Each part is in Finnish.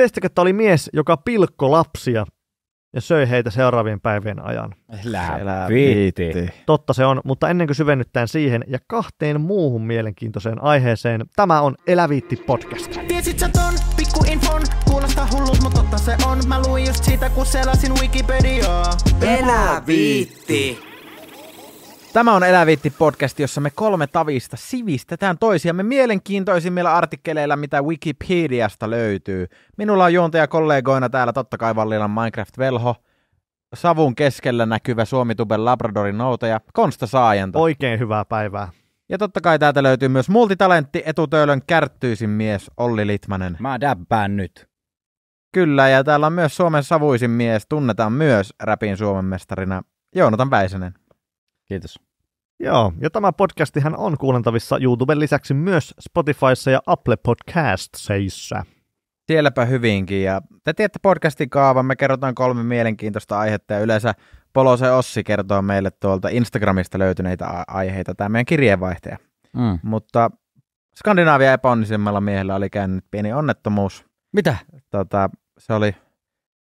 Testikettä oli mies, joka pilkko lapsia ja söi heitä seuraavien päivien ajan. Läpitti. Totta se on, mutta ennen kuin syvennyttään siihen ja kahteen muuhun mielenkiintoiseen aiheeseen, tämä on Eläviitti podcast. Tiesit sä ton, pikku infon, kuulostaa hullut, mutta totta se on. Mä luin just siitä, kun selasin Wikipediaa. Eläviitti. Tämä on Eläviitti podcast, jossa me kolme tavista sivistetään toisiamme mielenkiintoisimmilla artikkeleilla, mitä Wikipediasta löytyy. Minulla on juontaja kollegoina täällä totta kai Vallilan Minecraft-velho, savun keskellä näkyvä Suomituben Labradorin noutaja Konsta saajenta. Oikein hyvää päivää. Ja totta kai täältä löytyy myös multitalentti etutöölön kärttyisin mies Olli Litmanen. Mä däppään nyt. Kyllä, ja täällä on myös Suomen savuisin mies, tunnetaan myös räpin Suomen mestarina Joonatan Väisenen. Kiitos. Joo, ja tämä podcastihan on kuulentavissa YouTuben lisäksi myös Spotifyssa ja Apple Podcastseissa. Sielläpä hyvinkin, ja te tiedätte podcastin kaavan, me kerrotaan kolme mielenkiintoista aihetta, ja yleensä Polose Ossi kertoo meille tuolta Instagramista löytyneitä aiheita, tämä meidän kirjeenvaihtaja. Mm. Mutta Skandinaavia epäonnisimmalla miehellä oli käynyt pieni onnettomuus. Mitä? Tota, se oli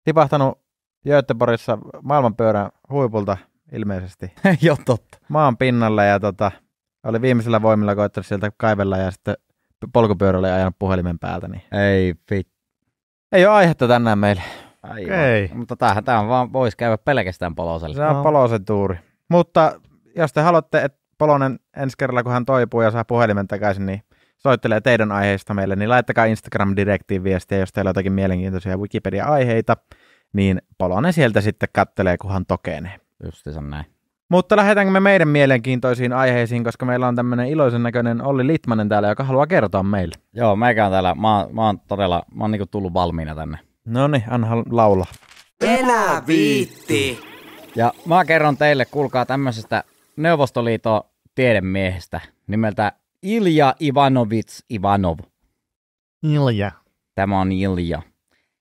tipahtanut Göteborgissa maailmanpyörän huipulta ilmeisesti. jo totta. Maan pinnalle ja tota, oli viimeisellä voimilla koittanut sieltä kaivella ja sitten polkupyörällä ajanut puhelimen päältä. Niin. Ei fit. Ei ole aihetta tänään meille. Ei. Ei. Mutta tämähän tämä vaan, voisi käydä pelkästään Poloselle. Se on no. Polosen tuuri. Mutta jos te haluatte, että Polonen ensi kerralla, kun hän toipuu ja saa puhelimen takaisin, niin soittelee teidän aiheista meille, niin laittakaa Instagram-direktiin viestiä, jos teillä on jotakin mielenkiintoisia Wikipedia-aiheita, niin Polonen sieltä sitten kattelee, kunhan tokenee. Justiinsa näin. Mutta lähdetäänkö me meidän mielenkiintoisiin aiheisiin, koska meillä on tämmöinen iloisen näköinen Olli Litmanen täällä, joka haluaa kertoa meille. Joo, mäkään täällä. Mä, mä oon todella, mä oon niinku tullut valmiina tänne. No niin, anna laulaa. Elä viitti! Ja mä kerron teille, kuulkaa, tämmöisestä Neuvostoliiton tiedemiehestä nimeltä Ilja Ivanovits Ivanov. Ilja. Tämä on Ilja.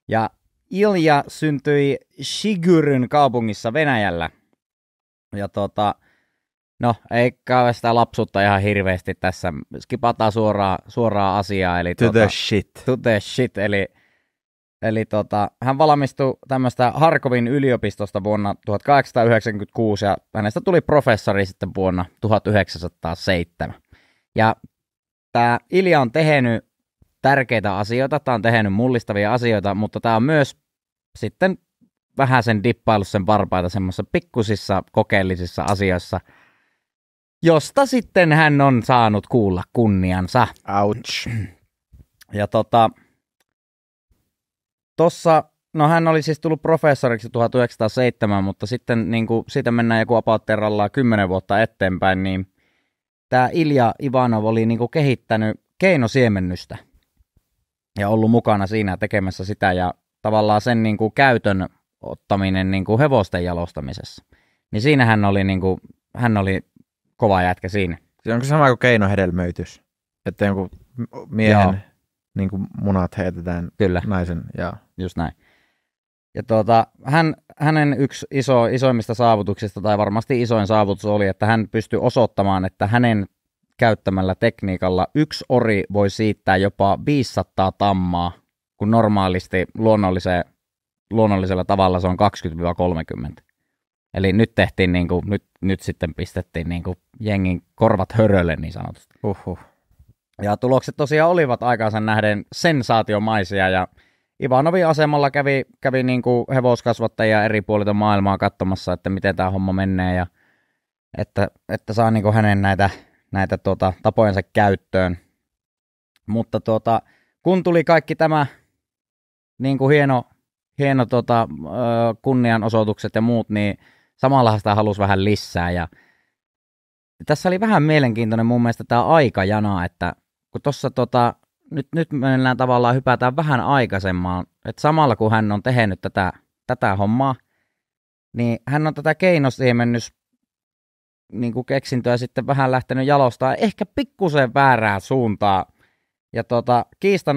Ja Ilja syntyi Shigurin kaupungissa Venäjällä – ja tota, no ei käy sitä lapsuutta ihan hirveästi tässä. Skipataan suoraan, suoraan asiaa. Eli to tota, the shit. To the shit, eli Eli tota, hän valmistui tämmöistä Harkovin yliopistosta vuonna 1896 ja hänestä tuli professori sitten vuonna 1907. Ja tämä Ilja on tehnyt tärkeitä asioita, tämä on tehnyt mullistavia asioita, mutta tämä on myös sitten vähän sen dippailu sen varpaita semmoisissa pikkusissa kokeellisissa asioissa, josta sitten hän on saanut kuulla kunniansa. Ouch. Ja tota, tossa, no hän oli siis tullut professoriksi 1907, mutta sitten niin kuin, siitä mennään joku about terrallaan 10 vuotta eteenpäin, niin tämä Ilja Ivanov oli niin kuin kehittänyt keinosiemennystä ja ollut mukana siinä tekemässä sitä ja tavallaan sen niin kuin käytön ottaminen niin kuin hevosten jalostamisessa. Niin siinä hän oli, niin kuin, hän oli kova jätkä siinä. Se onko sama kuin keinohedelmöitys? Että jonkun miehen niin kuin munat heitetään Kyllä. naisen. Ja... Just näin. Ja tuota, hän, hänen yksi iso, isoimmista saavutuksista, tai varmasti isoin saavutus oli, että hän pystyi osoittamaan, että hänen käyttämällä tekniikalla yksi ori voi siittää jopa 500 tammaa, kun normaalisti luonnolliseen luonnollisella tavalla se on 20-30. Eli nyt tehtiin niin kuin, nyt, nyt sitten pistettiin niin kuin jengin korvat hörölle niin sanotusti. Uhuh. Ja tulokset tosiaan olivat aikaansa nähden sensaatiomaisia ja Ivanovin asemalla kävi, kävi niin kuin hevoskasvattajia eri puolilta maailmaa katsomassa, että miten tämä homma menee ja että, että saa niin kuin hänen näitä, näitä tuota, tapojensa käyttöön. Mutta tuota, kun tuli kaikki tämä niin kuin hieno, hieno tota, kunnianosoitukset ja muut, niin samalla sitä halusi vähän lisää. Ja tässä oli vähän mielenkiintoinen mun mielestä tämä aikajana, että kun tuossa tota, nyt, nyt mennään tavallaan, hypätään vähän aikaisemmaan, että samalla kun hän on tehnyt tätä, tätä hommaa, niin hän on tätä keinosiemennys niin kuin keksintöä sitten vähän lähtenyt jalostaa ehkä pikkusen väärää suuntaa. Ja tota,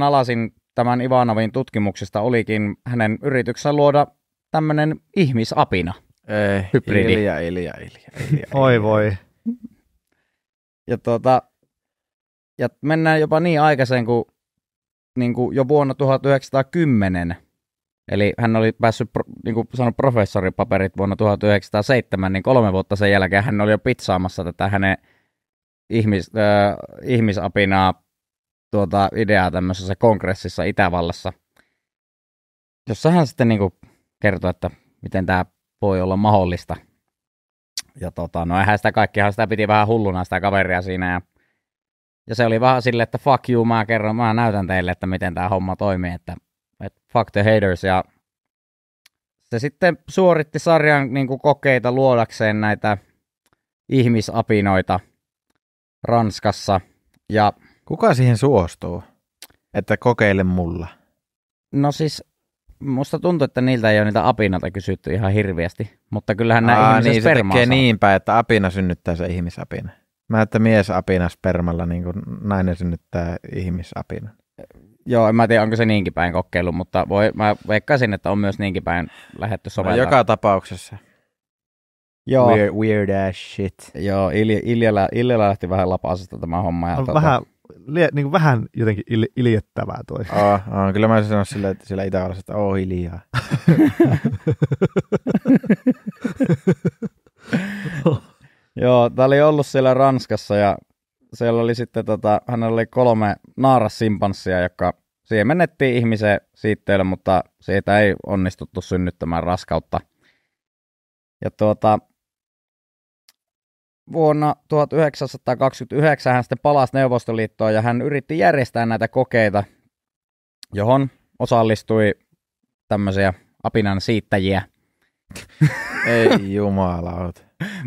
alasin tämän Ivanovin tutkimuksesta olikin hänen yrityksensä luoda tämmöinen ihmisapina. Ei, hybridi. Ilja, Ilja, Ilja, Ilja, Oi voi. Ja, tuota, ja mennään jopa niin aikaisen kuin, niin kuin jo vuonna 1910. Eli hän oli päässyt, niin kuin sanoi, professoripaperit vuonna 1907, niin kolme vuotta sen jälkeen hän oli jo pitsaamassa tätä hänen ihmis, äh, ihmisapinaa tuota ideaa tämmöisessä kongressissa Itävallassa, jossa hän sitten niin kuin kertoi, että miten tämä voi olla mahdollista. Ja tota, no eihän sitä kaikkihan sitä piti vähän hulluna sitä kaveria siinä ja, ja se oli vähän silleen, että fuck you, mä kerron, mä näytän teille, että miten tämä homma toimii, että, että fuck the haters ja se sitten suoritti sarjan niin kuin kokeita luodakseen näitä ihmisapinoita Ranskassa ja Kuka siihen suostuu, että kokeile mulla? No siis musta tuntuu, että niiltä ei ole niitä apinoita kysytty ihan hirveästi, mutta kyllähän nämä Aa, ihmiset niin, se tekee niinpä, että apina synnyttää se ihmisapina. Mä että mies apina spermalla, niin kuin nainen synnyttää ihmisapina. Joo, en mä tiedä, onko se niinkin päin kokeilu, mutta voi, mä veikkaisin, että on myös niinkin päin lähetty soveltaa. No, joka tapauksessa. Joo. Weird, weird ass shit. Joo, Iljalla, Iljalla lähti vähän lapasesta tämä homma. Ja no, tuota... Vähän lie, niin kuin vähän jotenkin il, iljettävää toi. Aa, oh, kyllä mä sanon sillä, sillä itävallassa, että oo hiljaa. Joo, tää oli ollut siellä Ranskassa ja siellä oli sitten, tota, hänellä oli kolme naarasimpanssia, jotka siemennettiin ihmisen siitteille, mutta siitä ei onnistuttu synnyttämään raskautta. Ja tuota, vuonna 1929 hän sitten palasi Neuvostoliittoon ja hän yritti järjestää näitä kokeita, johon osallistui tämmöisiä apinan siittäjiä. Ei jumalauta.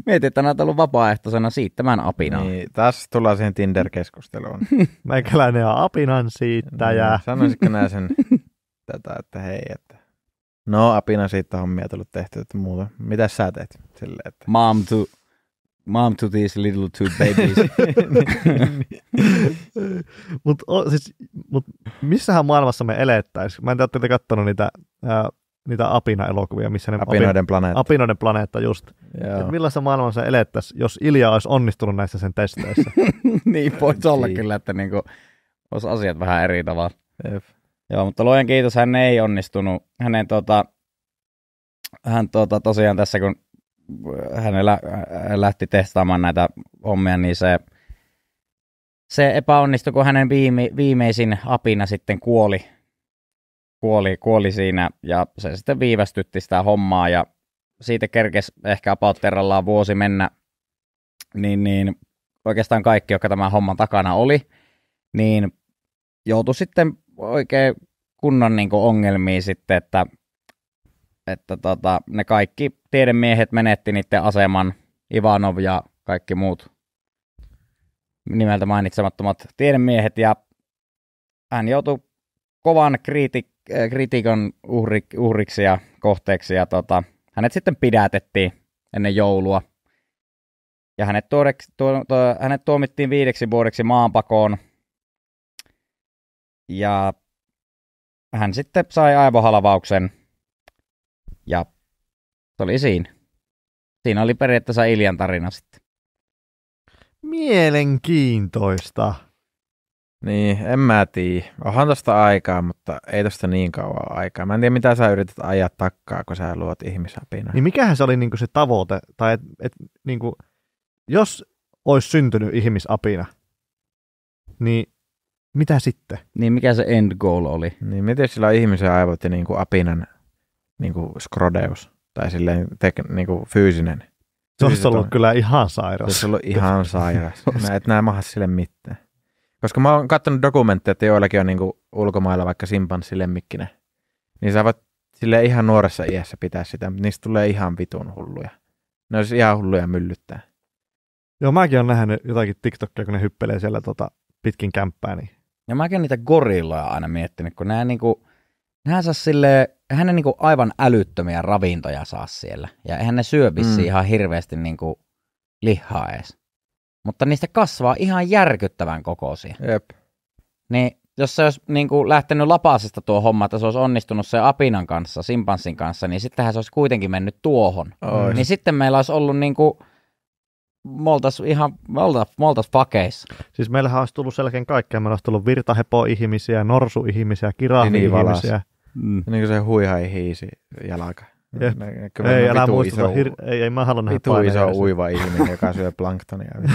Mietin, että näitä ollut vapaaehtoisena siittämään apinaa. Niin, tässä tullaan siihen Tinder-keskusteluun. Meikäläinen on apinan siittäjä. No, sanoisitko näin sen tätä, että hei, että no apinan siitä hommia tullut tehty, että muuta. Mitä sä teet? Sille, että... Mom to mom to these little two babies. mutta siis, mut missähän maailmassa me elettäisiin? Mä en tiedä, oletteko kattonut niitä, ää, niitä apina-elokuvia, missä ne apinoiden apin, planeetta. Apinoiden planeetta just. millaisessa maailmassa elettäisiin, jos Ilja olisi onnistunut näissä sen testeissä? niin, voisi olla niin. kyllä, että niinku, olisi asiat vähän eri tavalla. Jep. Joo, mutta luojan kiitos, hän ei onnistunut. Hänen tota, hän tota, tosiaan tässä, kun hänellä äh, lähti testaamaan näitä hommia, niin se, se epäonnistui, kun hänen viime, viimeisin apina sitten kuoli, kuoli, kuoli siinä ja se sitten viivästytti sitä hommaa ja siitä kerkesi ehkä about vuosi mennä, niin, niin oikeastaan kaikki, jotka tämän homman takana oli, niin joutui sitten oikein kunnon niin ongelmiin sitten, että että tota, ne kaikki tiedemiehet menetti niiden aseman, Ivanov ja kaikki muut nimeltä mainitsemattomat tiedemiehet, ja hän joutui kovan kriitik- eh, kritiikon uhri- uhriksi ja kohteeksi, ja tota, hänet sitten pidätettiin ennen joulua. Ja hänet, tuodeksi, tuo, tuo, hänet tuomittiin viideksi vuodeksi maanpakoon. Ja hän sitten sai aivohalavauksen ja se oli siinä. Siinä oli periaatteessa Iljan tarina sitten. Mielenkiintoista. Niin, en mä tiedä. Onhan tosta aikaa, mutta ei tosta niin kauan aikaa. Mä en tiedä, mitä sä yrität ajaa takkaa, kun sä luot ihmisapina. Niin mikähän se oli niinku se tavoite? Tai et, et, niinku, jos olisi syntynyt ihmisapina, niin mitä sitten? Niin, mikä se end goal oli? Niin, miten sillä ihmisen aivot ja niinku apinan niin kuin skrodeus tai silleen tek, niin kuin fyysinen. Se olisi ollut kyllä ihan sairas. Se olisi ollut ihan sairas. Mä et näe maha sille mitään. Koska mä oon katsonut dokumentteja, että joillakin on niin kuin ulkomailla vaikka simpanssilemmikkinä. niin saavat sille ihan nuoressa iässä pitää sitä, mutta niistä tulee ihan vitun hulluja. Ne olisi ihan hulluja myllyttää. Joo, mäkin olen nähnyt jotakin TikTokia, kun ne hyppelee siellä tota, pitkin kämppää. Niin. Ja mäkin niitä gorilloja aina miettinyt, kun nämä niinku, nehän saa sille, eihän ne niinku aivan älyttömiä ravintoja saa siellä. Ja eihän ne syö mm. ihan hirveästi niinku lihaa edes. Mutta niistä kasvaa ihan järkyttävän kokoisia. Jep. Niin jos se olisi niin kuin lähtenyt lapasesta tuo homma, että se olisi onnistunut se apinan kanssa, simpanssin kanssa, niin sittenhän se olisi kuitenkin mennyt tuohon. Ois. Niin sitten meillä olisi ollut niin kuin, me oltaisiin ihan, me oltaisiin, me oltaisiin Siis meillähän olisi tullut selkeän kaikkea. Meillä olisi tullut virtahepo-ihmisiä, norsu-ihmisiä, ihmisiä Mm. Niin kuin se huihai hiisi jalka. Jep. ei, älä muistuta. hir- ei, ei mä haluan nähdä Vitu iso uiva ihminen, joka syö planktonia.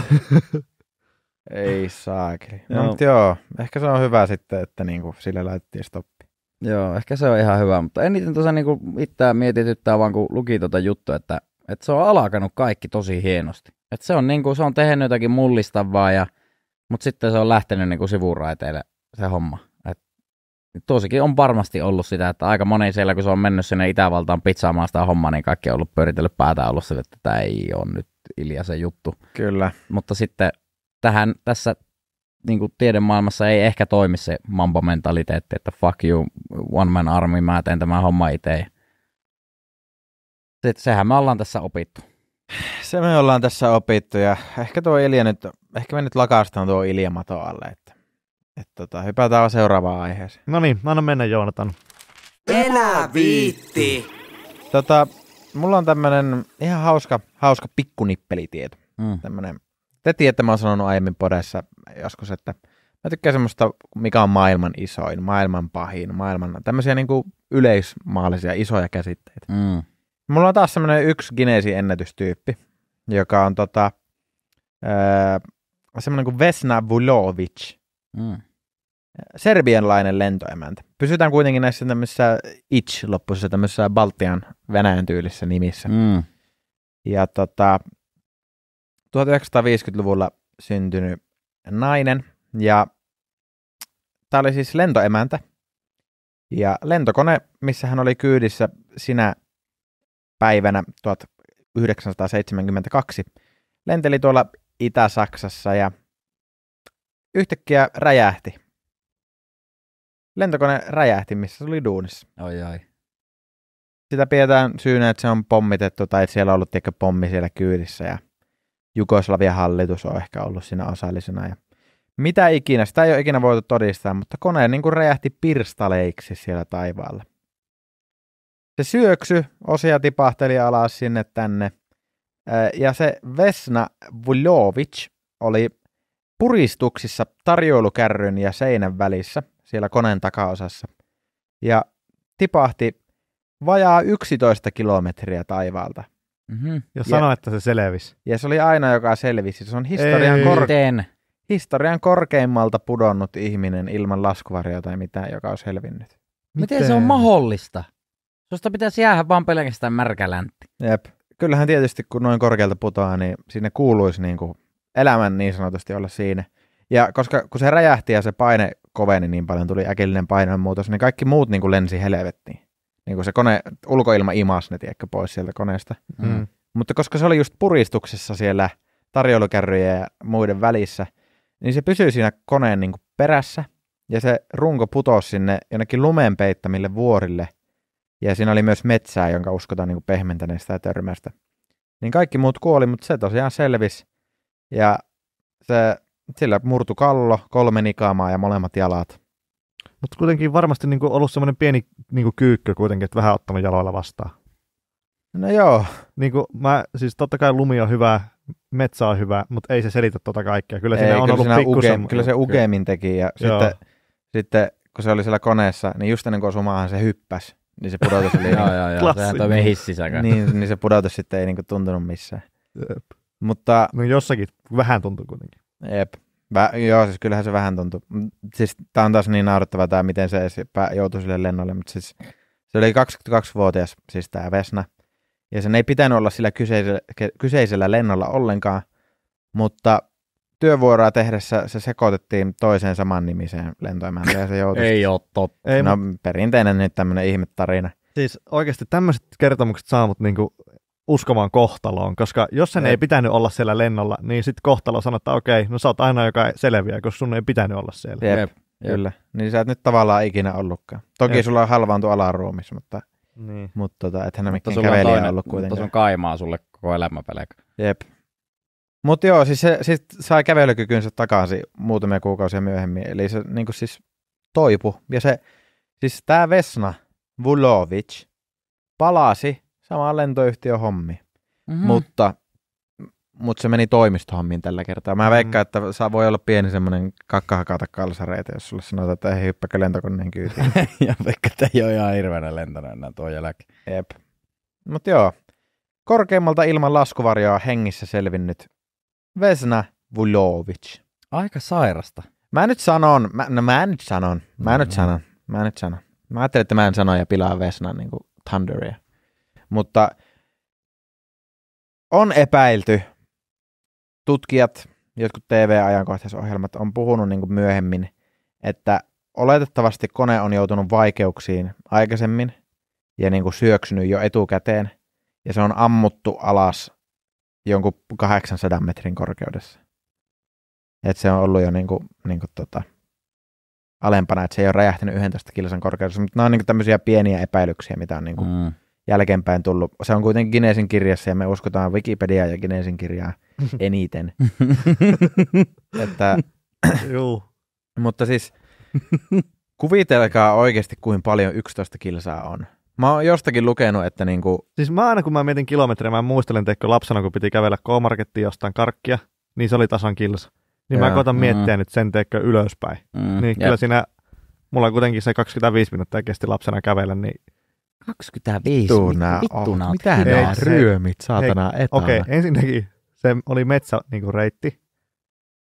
ei saa. No, no. joo, ehkä se on hyvä sitten, että niinku sille laitettiin stoppi. Joo, ehkä se on ihan hyvä, mutta eniten tuossa niinku itseään mietityttää vaan, kun luki tuota juttua, että, että se on alkanut kaikki tosi hienosti. Että se on niinku, se on tehnyt jotakin mullistavaa, ja, mutta sitten se on lähtenyt niinku sivuraiteille se homma. Niin tuossakin on varmasti ollut sitä, että aika moni siellä, kun se on mennyt sinne Itävaltaan pizzaamaan sitä hommaa, niin kaikki on ollut pyöritellyt päätä ollut sille, että tämä ei ole nyt Ilja se juttu. Kyllä. Mutta sitten tähän tässä niin kuin tiedemaailmassa ei ehkä toimi se mamba-mentaliteetti, että fuck you, one man army, mä teen tämän homma itse. Sitten sehän me ollaan tässä opittu. Se me ollaan tässä opittu ja ehkä tuo Ilja nyt, ehkä me nyt lakastaan tuo Ilja alle. että et tota, hypätään seuraavaan aiheeseen. No niin, anna mennä Joonatan. Enää viitti! Tota, mulla on tämmönen ihan hauska, hauska pikkunippelitieto. Mm. Tämmönen, te tiedätte, mä oon sanonut aiemmin podessa joskus, että mä tykkään semmoista, mikä on maailman isoin, maailman pahin, maailman tämmöisiä niinku yleismaallisia isoja käsitteitä. Mm. Mulla on taas semmoinen yksi Gineesi ennätystyyppi, joka on tota, öö, semmoinen kuin Vesna Vulovic. Mm serbianlainen lentoemäntä. Pysytään kuitenkin näissä tämmöisissä itch-loppuisissa tämmöisissä Baltian Venäjän tyylissä nimissä. Mm. Ja tota, 1950-luvulla syntynyt nainen ja tämä oli siis lentoemäntä ja lentokone, missä hän oli kyydissä sinä päivänä 1972, lenteli tuolla Itä-Saksassa ja yhtäkkiä räjähti Lentokone räjähti, missä se oli duunissa. Oi, oi. Sitä pidetään syynä, että se on pommitettu tai että siellä on ollut ehkä pommi siellä kyydissä ja Jugoslavian hallitus on ehkä ollut siinä osallisena. Ja mitä ikinä, sitä ei ole ikinä voitu todistaa, mutta kone niin kuin räjähti pirstaleiksi siellä taivaalla. Se syöksy, osia tipahteli alas sinne tänne, ja se Vesna Vujovic oli puristuksissa tarjoilukärryn ja seinän välissä – siellä koneen takaosassa. Ja tipahti vajaa 11 kilometriä taivaalta. Mm-hmm. Ja sano, että se selvisi. Ja se oli aina, joka selvisi. Se on historian, kor- historian korkeimmalta pudonnut ihminen ilman laskuvarjoa tai mitään, joka on selvinnyt. Miten, Miten se on mahdollista? Susta pitäisi jäädä vaan pelkästään märkä läntti. Jep. Kyllähän tietysti, kun noin korkealta putoaa, niin sinne kuuluisi niin kuin elämän niin sanotusti olla siinä – ja koska kun se räjähti ja se paine koveni niin paljon, tuli äkillinen painonmuutos, niin kaikki muut niin kuin lensi helvettiin. Niin kuin se kone, ulkoilma imas ne tiedätkö, pois sieltä koneesta. Mm. mm. Mutta koska se oli just puristuksessa siellä tarjoilukärryjen ja muiden välissä, niin se pysyi siinä koneen niin kuin perässä ja se runko putosi sinne jonnekin lumen peittämille vuorille. Ja siinä oli myös metsää, jonka uskotaan niin kuin pehmentäneen sitä törmästä. Niin kaikki muut kuoli, mutta se tosiaan selvisi. Ja se sillä murtu kallo, kolme nikaamaa ja molemmat jalat. Mutta kuitenkin varmasti niinku ollut semmoinen pieni niinku kyykkö kuitenkin, että vähän ottanut jaloilla vastaan. No joo. Niinku, mä, siis totta kai lumi on hyvä, metsä on hyvä, mutta ei se selitä tota kaikkea. Kyllä, ei, siinä on kyllä, ollut uge, kyllä se Ugemin teki ja sitten, sitten kun se oli siellä koneessa, niin just ennen kuin sumaahan se hyppäsi, niin se pudotus oli... joo, joo, joo, sehän toimii Niin, niin se pudotus sitten ei niinku tuntunut missään. Jep. Mutta... No jossakin vähän tuntui kuitenkin. Jep. Vä, joo, siis kyllähän se vähän tuntuu. Mm, siis tämä on taas niin naurettava tämä, miten se joutui sille lennolle, mutta siis se oli 22-vuotias, siis tämä Vesna. Ja sen ei pitänyt olla sillä kyseisellä, kyseisellä lennolla ollenkaan, mutta työvuoroa tehdessä se sekoitettiin toiseen saman nimiseen lentoemäntään ja se joutui. ei ole totta. No, ei, no mut... perinteinen nyt tämmöinen ihmetarina. Siis oikeasti tämmöiset kertomukset saa mut niinku uskomaan kohtaloon, koska jos sen ei, ei pitänyt olla siellä lennolla, niin sitten kohtalo sanoo, että okei, no sä oot aina joka selviää, koska sun ei pitänyt olla siellä. Jep, jep. kyllä. Niin sä et nyt tavallaan ikinä ollutkaan. Toki jep. sulla on halvaantu alaruumis, mutta, niin. mutta tota, ethän ne mikään kävelijä on ollut kuitenkin. Mutta sun kaimaa sulle koko elämäpelkä. Jep. Mutta joo, siis se siis sai kävelykykynsä takaisin muutamia kuukausia myöhemmin. Eli se niin siis toipu. Ja se, siis tämä Vesna Vulovic palasi sama lentoyhtiö hommi. Mm-hmm. Mutta, mutta se meni toimistohommiin tällä kertaa. Mä mhm. veikkaan, että saa voi olla pieni semmoinen kakkahakata kalsareita, jos sulle sanotaan, että ei hyppäkö lentokoneen kyytiin. ja veikka, että ei ole ihan hirveänä lentänyt enää tuo jälkeen. Jep. Mutta joo, korkeimmalta ilman laskuvarjoa hengissä selvinnyt Vesna Vulovic. Aika sairasta. Mä nyt sanon, mä, no mä nyt sanon, mä mm-hmm. nyt mhm. sanon, mä nyt sanon. Mä ajattelin, että mä en sano ja pilaa Vesnan niin kuin Thunderia mutta on epäilty. Tutkijat, jotkut TV-ajankohtaisohjelmat on puhunut niin myöhemmin, että oletettavasti kone on joutunut vaikeuksiin aikaisemmin ja niin kuin syöksynyt jo etukäteen, ja se on ammuttu alas jonkun 800 metrin korkeudessa. Et se on ollut jo niin kuin, niin kuin tota, alempana, että se ei ole räjähtänyt 11 kilsan korkeudessa, mutta nämä on niin kuin tämmöisiä pieniä epäilyksiä, mitä on niin kuin mm jälkeenpäin tullut. Se on kuitenkin Ginesin kirjassa ja me uskotaan Wikipediaa ja Ginesin kirjaa eniten. että, Joo. mutta siis kuvitelkaa oikeasti, kuin paljon 11 kilsaa on. Mä oon jostakin lukenut, että niinku... Siis mä aina kun mä mietin kilometriä, mä muistelen, teikö lapsena kun piti kävellä K-markettiin jostain karkkia, niin se oli tasan kilsa. Niin Joo. mä koitan miettiä mm. nyt sen teikö ylöspäin. Mm. Niin Jep. kyllä siinä, mulla kuitenkin se 25 minuuttia kesti lapsena kävellä, niin 25? Vittuuna Vittuuna Mitä nämä ryömit, saatana, etana? Okei, okay, ensinnäkin se oli metsä niin kuin reitti.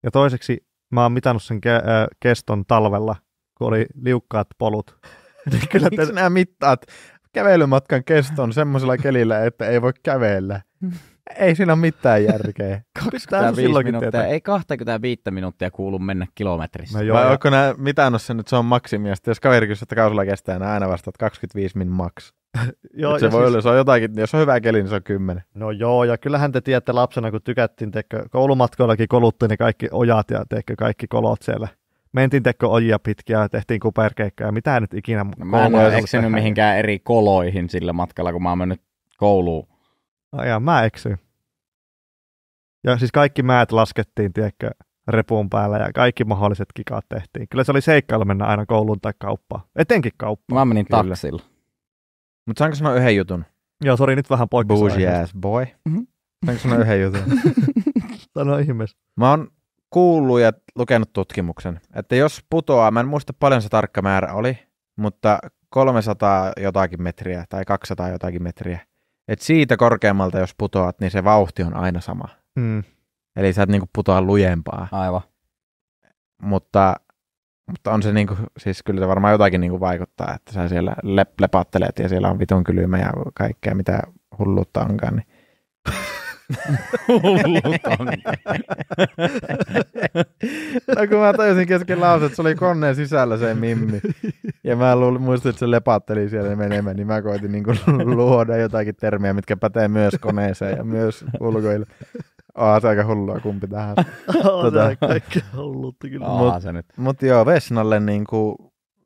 Ja toiseksi mä oon mitannut sen ke- keston talvella, kun oli liukkaat polut. Niin Kyllä te... Miksi nämä mittaat kävelymatkan keston semmoisella kelillä, että ei voi kävellä? Ei siinä ole mitään järkeä. 25 minuuttia, teetä. ei 25 minuuttia kuulu mennä kilometrissä. No joo, Vai onko nämä, mitä on se nyt, se on maksimiasta. Jos kaveri kysyy, että kausulla kestää, niin aina vastaat 25 min max. joo, se voi siis... olla, se on jotakin, jos on hyvä keli, niin se on 10. No joo, ja kyllähän te tiedätte lapsena, kun tykättiin, teikö, koulumatkoillakin koluttiin niin ne kaikki ojat ja teikö kaikki kolot siellä mentiin tekö ojia pitkiä ja tehtiin kuperkeikkaa ja mitä nyt ikinä. No, mä en ole eksynyt mihinkään eri koloihin sillä matkalla, kun mä oon mennyt kouluun Aijaa, mä eksyin. Ja siis kaikki määt laskettiin, tiedätkö, repun päällä ja kaikki mahdolliset kikat tehtiin. Kyllä se oli seikkailu mennä aina kouluun tai kauppaan. Etenkin kauppaan. Mä menin kyllä. taksilla. Mutta saanko sanoa yhden jutun? Joo, sori, nyt vähän poikkeus. Bougie ass boy. Mm-hmm. Saanko sanoa yhden jutun? Sano ihmeessä. Mä oon kuullut ja lukenut tutkimuksen, että jos putoaa, mä en muista paljon se tarkka määrä oli, mutta 300 jotakin metriä tai 200 jotakin metriä, et siitä korkeammalta, jos putoat, niin se vauhti on aina sama. Mm. Eli sä et niinku putoa lujempaa. Aivan. Mutta, mutta on se niinku, siis kyllä se varmaan jotakin niinku vaikuttaa, että sä siellä lep, lepattelet ja siellä on vitun kylmä ja kaikkea mitä hulluutta onkaan. Niin no kun mä tajusin kesken lauset, että se oli koneen sisällä se mimmi. Ja mä luulin, muistin, että se lepatteli siellä menemään, niin mä koitin niin kuin luoda jotakin termiä, mitkä pätee myös koneeseen ja myös ulkoille. Onhan se aika hullua kumpi tähän. tota, kaikki hullutta kyllä. Mut, se nyt. mut joo, Vesnalle niin kuin,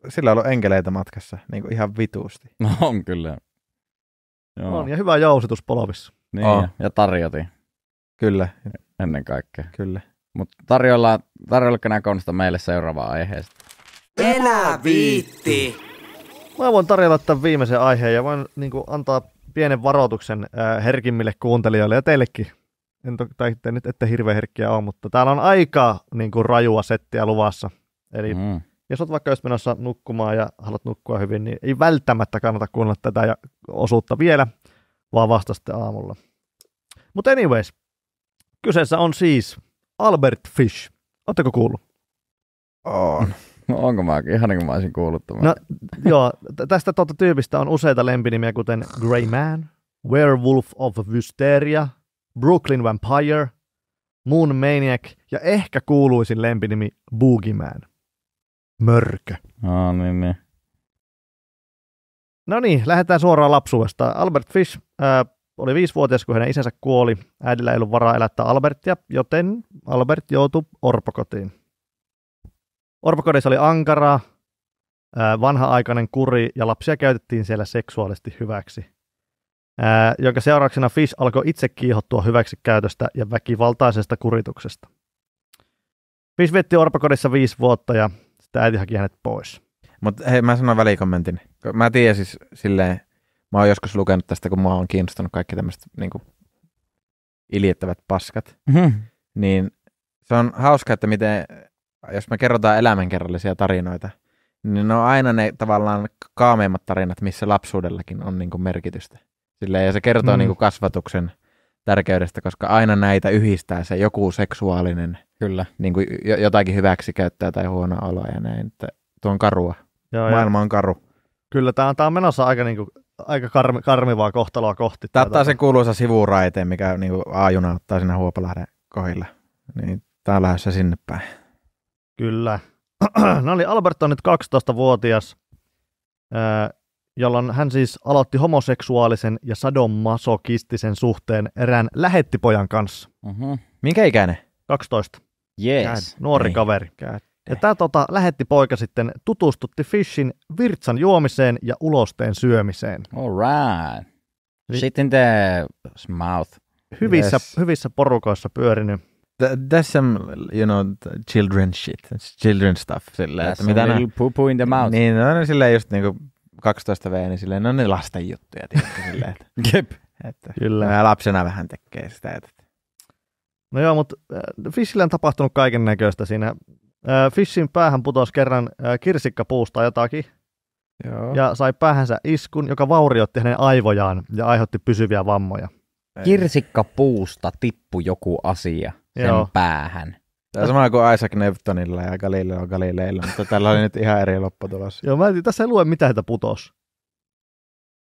sillä on ollut enkeleitä matkassa niin kuin ihan vituusti. No on kyllä. Joo. On ja hyvä jousitus polvissa. Niin, oh. ja tarjotin. Kyllä. Ennen kaikkea. Kyllä. Mutta tarjoillaan, tarjoillaan nämä meille seuraavaa aiheesta. Enää viitti! Mä voin tarjota tämän viimeisen aiheen ja voin niin kuin, antaa pienen varoituksen äh, herkimmille kuuntelijoille ja teillekin. En to, tai te nyt ette hirveän herkkiä ole, mutta täällä on aika niin kuin, rajua settiä luvassa. Eli mm. jos olet vaikka menossa nukkumaan ja haluat nukkua hyvin, niin ei välttämättä kannata kuunnella tätä ja osuutta vielä, vaan vasta sitten aamulla. Mutta anyways, kyseessä on siis Albert Fish. Oletteko kuullut? On. No onko mäkin? Ihan niin kuin mä olisin kuullut tämän. No, joo, tästä tuota tyypistä on useita lempinimiä, kuten Grey Man, Werewolf of Wisteria, Brooklyn Vampire, Moon Maniac ja ehkä kuuluisin lempinimi Boogeyman. Mörkö. No niin, niin. No niin, lähdetään suoraan lapsuudesta. Albert Fish Ää, oli viisivuotias, kun hänen isänsä kuoli. Äidillä ei ollut varaa elättää Albertia, joten Albert joutui orpokotiin. Orpokodissa oli ankara, vanha-aikainen kuri ja lapsia käytettiin siellä seksuaalisesti hyväksi, ää, jonka seurauksena Fish alkoi itse kiihottua hyväksikäytöstä ja väkivaltaisesta kurituksesta. Fish vietti orpokodissa viisi vuotta ja sitten äiti haki hänet pois. Mutta hei, mä sanon välikommentin. Mä tiedän siis silleen, Mä oon joskus lukenut tästä, kun mä oon kiinnostunut kaikki tämmöiset niin iljettävät paskat. Mm-hmm. Niin se on hauska, että miten, jos me kerrotaan elämänkerrallisia tarinoita, niin ne on aina ne tavallaan kaameimmat tarinat, missä lapsuudellakin on niin kuin, merkitystä. Silleen, ja se kertoo mm. niin kuin, kasvatuksen tärkeydestä, koska aina näitä yhdistää se joku seksuaalinen, Kyllä. Niin kuin, jotakin hyväksi käyttää tai huonoa oloa ja näin. Että tuo on karua. Joo, Maailma on karu. Kyllä, tämä on, tämä on menossa aika niin kuin aika karmi, karmivaa kohtaloa kohti. Tämä ottaa sen kuuluisa sivuraiteen, mikä niin kuin aajuna ottaa sinne Huopalahden kohille. Niin tämä on lähdössä sinne päin. Kyllä. no oli Albert on nyt 12-vuotias, jolloin hän siis aloitti homoseksuaalisen ja sadomasokistisen suhteen erään lähettipojan kanssa. Mm-hmm. Minkä ikäinen? 12. Yes. Nuori Ei. Niin. kaveri. God ja tämä tota, lähetti poika sitten tutustutti Fishin virtsan juomiseen ja ulosteen syömiseen. All right. Sit in the mouth. Hyvissä, yes. hyvissä porukoissa pyörinyt. That's some, you know, children shit, It's children stuff. Sillä, That's että mitä little no, poo poo in the mouth. Niin, no, no silleen just niinku 12 V, niin silleen, no ne lasten juttuja, tietysti, silleen, että, Jep. Että, Kyllä. lapsena vähän tekee sitä. Että. No joo, mutta äh, Fishillä on tapahtunut kaiken näköistä siinä Äh, Fissin päähän putosi kerran äh, kirsikka puusta jotakin. Joo. Ja sai päähänsä iskun, joka vaurioitti hänen aivojaan ja aiheutti pysyviä vammoja. Kirsikka puusta tippui joku asia sen Joo. päähän. Tämä on sama kuin Isaac Newtonilla ja Galileo Galileilla, mutta tällä oli nyt ihan eri lopputulos. Joo, mä en, tässä ei lue mitään, että putos.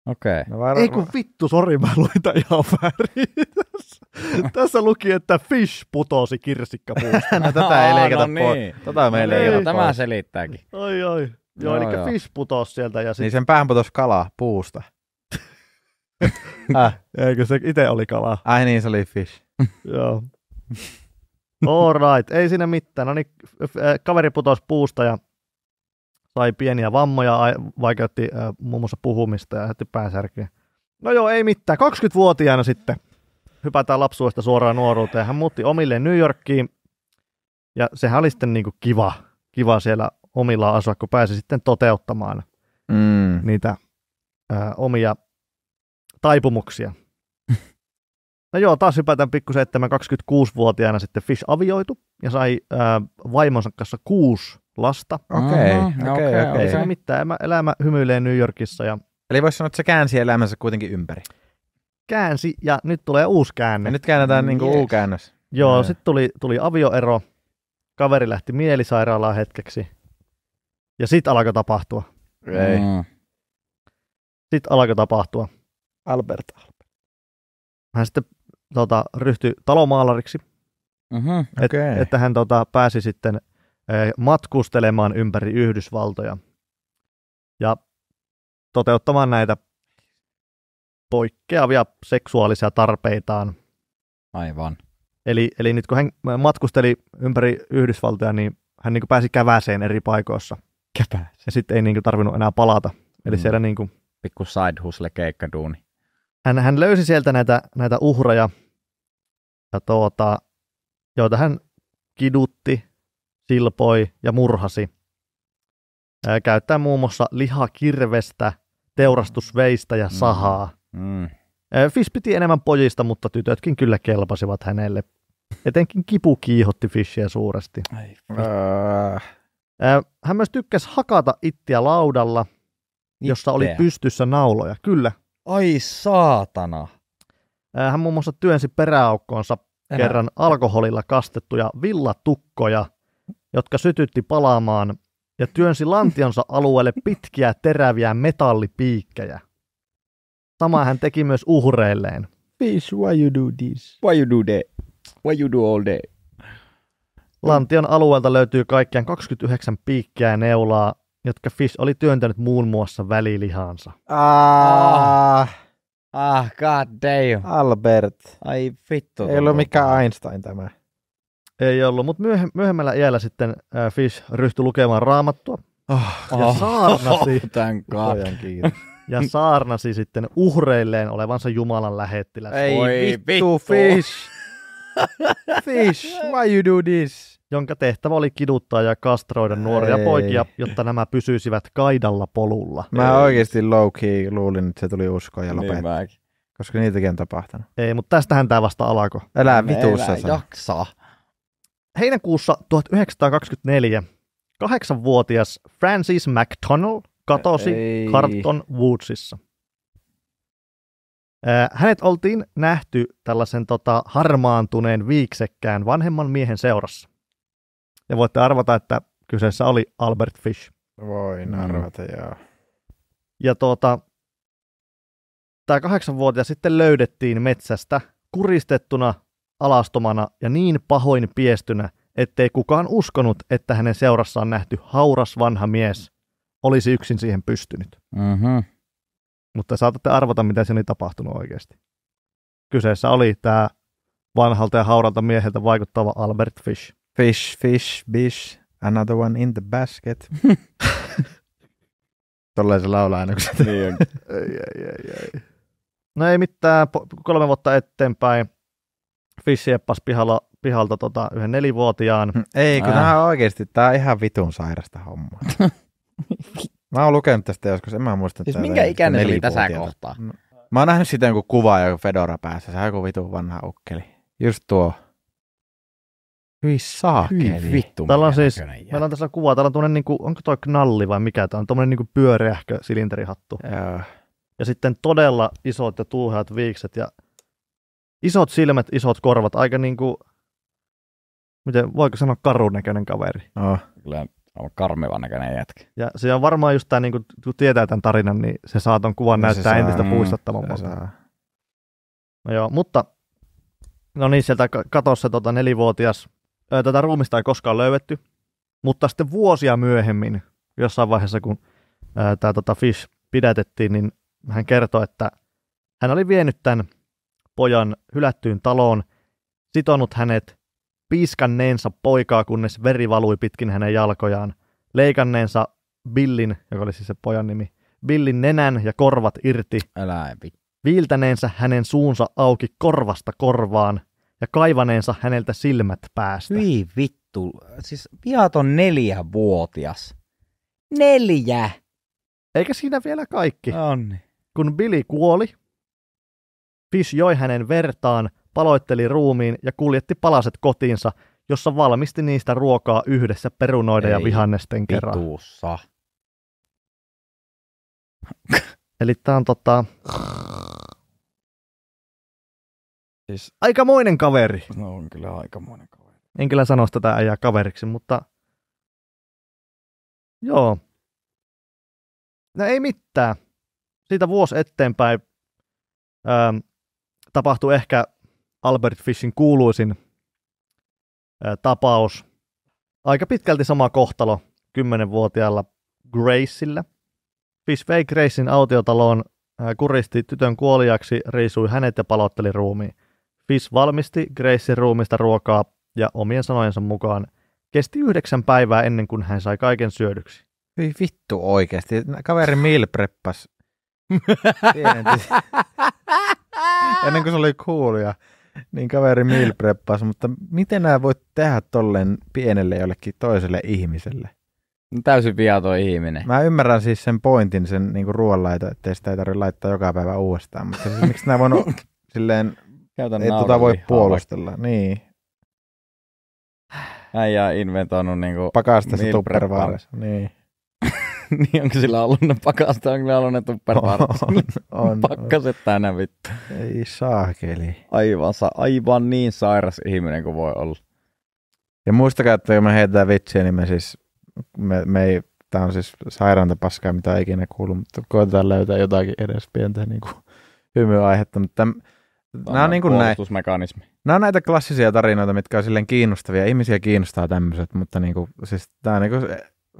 Okei. Okay. No var... Ei kun vittu, sori, mä luin ihan väärin. Tässä luki, että fish putosi kirsikkapuusta. no, tätä ei leikata no pois. Niin. Tätä meillä ei, no niin. ei no, Tämä selittääkin. Ai ai. Joo, no, eli joo. fish putosi sieltä. Ja sit... Niin sen päähän putosi kala puusta. äh. Eikö se itse oli kala? Ai niin, se oli fish. joo. All right, ei siinä mitään. No niin, eh, kaveri putosi puusta ja sai pieniä vammoja, vaikeutti äh, muun muassa puhumista ja heti päänsärkyä. No joo, ei mitään. 20-vuotiaana sitten hypätään lapsuudesta suoraan nuoruuteen. Hän muutti omille New Yorkiin ja sehän oli sitten niin kuin kiva, kiva siellä omilla asua, kun pääsi sitten toteuttamaan mm. niitä ää, omia taipumuksia. No joo, taas hypätään pikku 7, 26-vuotiaana sitten Fish avioitu ja sai ää, vaimonsa kanssa kuusi lasta. No okei, okei, okei. Ei se mitään, elämä, elämä hymyilee New Yorkissa. Ja... Eli voisi sanoa, että se käänsi elämänsä kuitenkin ympäri käänsi ja nyt tulee uusi käänne. Ja nyt käännetään niinku yes. uusi käännös Joo, mm. sitten tuli, tuli avioero, kaveri lähti mielisairaalaan hetkeksi ja sitten alkoi tapahtua. Ei. Mm. Sitten alkoi tapahtua. Albert Albert. Hän sitten tota, ryhtyi talomaalariksi, mm-hmm, okay. et, että hän tota, pääsi sitten matkustelemaan ympäri Yhdysvaltoja ja toteuttamaan näitä poikkeavia seksuaalisia tarpeitaan. Aivan. Eli, eli nyt kun hän matkusteli ympäri Yhdysvaltoja, niin hän niin pääsi käväseen eri paikoissa. Käväseen. Ja sitten ei niin tarvinnut enää palata. Eli mm. siellä niin kuin, Pikku side hustle keikkaduuni. Hän, hän löysi sieltä näitä, näitä uhreja, ja tuota, joita hän kidutti, silpoi ja murhasi. käyttää muun muassa lihakirvestä, teurastusveistä ja mm. sahaa. Mm. Mm. Fish piti enemmän pojista, mutta tytötkin kyllä kelpasivat hänelle. Etenkin kipu kiihotti Fishia suuresti. Ai, äh. Hän myös tykkäsi hakata ittiä laudalla, Itteä. jossa oli pystyssä nauloja. Kyllä. Ai saatana. Hän muun muassa työnsi peräaukkoonsa Enää. kerran alkoholilla kastettuja villatukkoja, jotka sytytti palaamaan ja työnsi lantionsa alueelle pitkiä teräviä metallipiikkejä. Sama hän teki myös uhreilleen. Fish, why you do this? Why you do that? Why you do all that? Lantion alueelta löytyy kaikkiaan 29 piikkiä ja neulaa, jotka Fish oli työntänyt muun muassa välilihansa. Ah. ah, ah god damn. Albert. Ai vittu. Ei ollut mikään Einstein tämä. Ei ollut, mutta myöh- myöhemmällä iällä sitten äh, Fish ryhtyi lukemaan raamattua. Oh, ja oh, saarnasi. Oh, tämän kiitos ja mm. saarnasi sitten uhreilleen olevansa Jumalan lähettiläs. Ei Oi, vittu, vittu, fish! Fish, why you do this? Jonka tehtävä oli kiduttaa ja kastroida nuoria Ei. poikia, jotta nämä pysyisivät kaidalla polulla. Mä Ei. oikeasti low key luulin, että se tuli uskoon ja niin lopetti. Niin koska niitäkin on tapahtunut. Ei, mutta tästähän tämä vasta alako. Elää vituussa Elää jaksaa. Heinäkuussa 1924 kahdeksanvuotias Francis McDonnell katosi Ei. Carton Woodsissa. Hänet oltiin nähty tällaisen tota, harmaantuneen viiksekkään vanhemman miehen seurassa. Ja voitte arvata, että kyseessä oli Albert Fish. Voin mm. arvata, mm. joo. Ja tuota, tämä kahdeksanvuotias sitten löydettiin metsästä kuristettuna, alastomana ja niin pahoin piestynä, ettei kukaan uskonut, että hänen seurassaan nähty hauras vanha mies, olisi yksin siihen pystynyt. Mm-hmm. Mutta saatatte arvata, mitä siinä oli tapahtunut oikeasti. Kyseessä oli tämä vanhalta ja hauralta mieheltä vaikuttava Albert Fish. Fish, fish, bish, another one in the basket. Tolleen se laulaa aina, kun Niin on. ei, ei, ei, No ei mitään, kolme vuotta eteenpäin Fish jeppas pihalla, pihalta tota, yhden nelivuotiaan. Ei, kun tämä on oikeasti, tämä on ihan vitun sairasta hommaa. Mä oon lukenut tästä joskus, en mä muista. Siis minkä ikäinen oli tässä kohtaa? No, mä oon nähnyt sitä jonkun kuvaa joku Fedora päässä, se on joku vanha ukkeli. Just tuo. Hyi saakeli. Hyi vittu. Täällä on siis, meillä on tässä kuva, täällä on tuonne, niinku, onko toi knalli vai mikä tämä on, tuommoinen niinku pyöreähkö silinterihattu. Joo. Ja sitten todella isot ja tuuheat viikset ja isot silmät, isot korvat, aika niinku, miten, voiko sanoa karun näköinen kaveri? Oh. Kyllä on karmevan näköinen jätkä. Ja se on varmaan just tämä, niin kun, tietää tämän tarinan, niin se saa ton kuvan no, näyttää saa, entistä mm, puistattavammalta. No joo, mutta no niin, sieltä katossa tota, nelivuotias, tätä ruumista ei koskaan löydetty, mutta sitten vuosia myöhemmin, jossain vaiheessa kun tämä tota Fish pidätettiin, niin hän kertoi, että hän oli vienyt tämän pojan hylättyyn taloon, sitonut hänet piiskanneensa poikaa, kunnes veri valui pitkin hänen jalkojaan, leikanneensa Billin, joka oli siis se pojan nimi, Billin nenän ja korvat irti, Älä viiltäneensä hänen suunsa auki korvasta korvaan ja kaivaneensa häneltä silmät päästä. Hyi vittu, siis viaton neljävuotias. Neljä! Eikä siinä vielä kaikki. Onni. Kun Billy kuoli, Fish joi hänen vertaan – paloitteli ruumiin ja kuljetti palaset kotiinsa, jossa valmisti niistä ruokaa yhdessä perunoiden Ei, ja vihannesten kerran. Pituussa. Eli tää on tota... Siis... Aikamoinen kaveri. No on kyllä aikamoinen kaveri. En kyllä sano tätä äijää kaveriksi, mutta... Joo. No ei mitään. Siitä vuosi eteenpäin ähm, tapahtui ehkä Albert Fishin kuuluisin tapaus. Aika pitkälti sama kohtalo 10-vuotiaalla Graceillä. Fish vei Gracein autiotaloon, kuristi tytön kuoliaksi, riisui hänet ja palotteli ruumiin. Fish valmisti Gracein ruumista ruokaa ja omien sanojensa mukaan kesti yhdeksän päivää ennen kuin hän sai kaiken syödyksi. Hyi vittu oikeasti. Kaveri Mil preppas. ennen kuin se oli cool niin kaveri meal preppasi, mutta miten nämä voit tehdä tolleen pienelle jollekin toiselle ihmiselle? No, täysin viaton ihminen. Mä ymmärrän siis sen pointin, sen niinku ruoanlaito, ettei sitä ei tarvitse laittaa joka päivä uudestaan, mutta siis, miksi nämä voinut silleen, Käytän ei tota voi puolustella. Vaikka. Niin. Äijä on inventoinut niinku Pakastessa tuppervaarissa. Niin. niin onko sillä ollut ne pakasta, onko ne ollut ne tupperpartsit? On, on, Pakkaset tänä vittu. Ei saakeli. Aivan, aivan niin sairas ihminen kuin voi olla. Ja muistakaa, että kun me heitetään vitsiä, niin me siis, me, me ei, tää on siis sairaanta paskaa, mitä ikinä kuuluu, mutta koetetaan löytää jotakin edes pientä niin kuin, hymyaihetta, mutta tämän, Nämä on, niin kuin näin, nämä on näitä klassisia tarinoita, mitkä on silleen kiinnostavia. Ihmisiä kiinnostaa tämmöiset, mutta niin kuin, siis tämä on niin kuin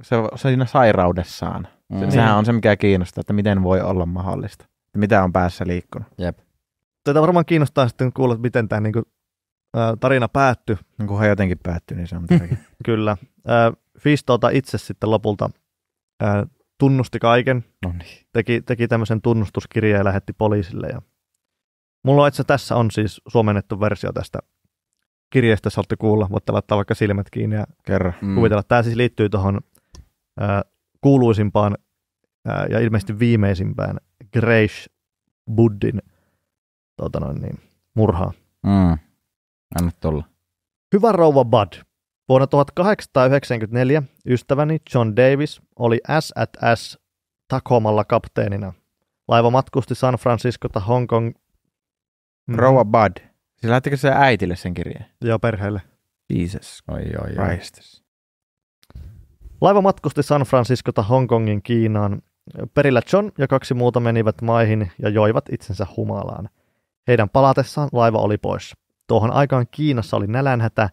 se, siinä sairaudessaan. Mm. Se, sehän on niin. se, mikä kiinnostaa, että miten voi olla mahdollista. Että mitä on päässä liikkunut. Jep. Tätä varmaan kiinnostaa sitten kuulla, miten tämä kuin, niinku, äh, tarina päättyi. Niin no, kunhan jotenkin päättyi, niin se on tärkeää. Kyllä. Äh, Fistota itse sitten lopulta äh, tunnusti kaiken. No niin. Teki, teki tämmöisen tunnustuskirjeen ja lähetti poliisille. Ja... Mulla itse tässä on siis suomennettu versio tästä kirjeestä, saatte kuulla. Voitte laittaa vaikka silmät kiinni ja Kerro. Mm. Tämä siis liittyy tuohon kuuluisimpaan ja ilmeisesti viimeisimpään Grace Buddin tota noin, niin, murhaa. Mm. Anna tulla. Hyvä rouva Bud. Vuonna 1894 ystäväni John Davis oli S&S Takomalla kapteenina. Laiva matkusti San Franciscota Hongkong. Mm. Rouva Bud. Siis lähtikö se äitille sen kirjeen? Joo, perheelle. Jesus. Oi, oi, oi. Christus. Laiva matkusti San Franciscota Hongkongin Kiinaan. Perillä John ja kaksi muuta menivät maihin ja joivat itsensä humalaan. Heidän palatessaan laiva oli pois. Tuohon aikaan Kiinassa oli nälänhätä,